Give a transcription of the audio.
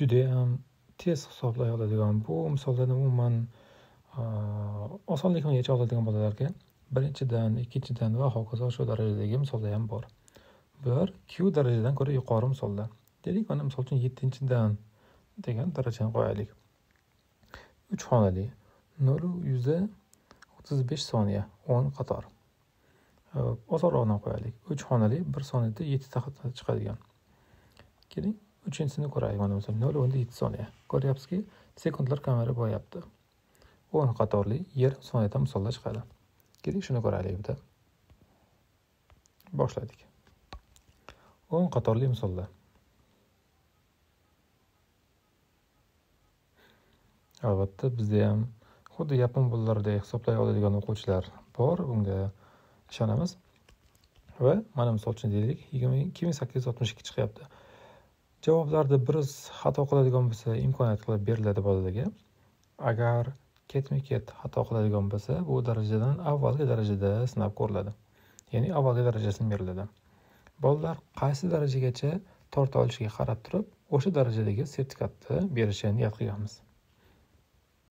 judayam tez hisoblay oladigan bu misollarni umuman osonlik bilan yecha oladigan bolalarga birinchidan ikkinchidan va hokazo shu darajadagi misollar ham bor bular q darajadan ko'ra yuqori misollar deylik mana misol uchun yettinchidan degan darajani qo'yaylik uch xonali nol yuzi o'ttiz besh soniya o'n qator osonroqdan qo'yaylik uch xonali bir soniyada yettita chiqadigan keling uchinchisini ko'raylik mana misol nol o'nda yetti soniya ko'ryapsizki sekundlar kamari bo'lyapti o'n qatorli yer soniyada misollar chiqadi keling shuni ko'raylik bitta boshladik o'n qatorli misollar albatta bizda ham xuddi yapon bolalaridek hisoblay oladigan o'quvchilar bor bunga ishonamiz va mana misol uchun deylik yigirma ikki ming sakkiz yuz oltmish ikki chiqyapti javoblarda biroz xato qiladigan bo'lsa imkoniyat qilib beriladi bolalarga agar ketma ket xato qiladigan bo'lsa bu darajadan avvalgi darajada sinab ko'riladi ya'ni avvalgi darajasini beriladi bolalar qaysi darajagacha torta olishiga qarab turib o'sha darajadagi sertifikatni berishga niyat qilganmiz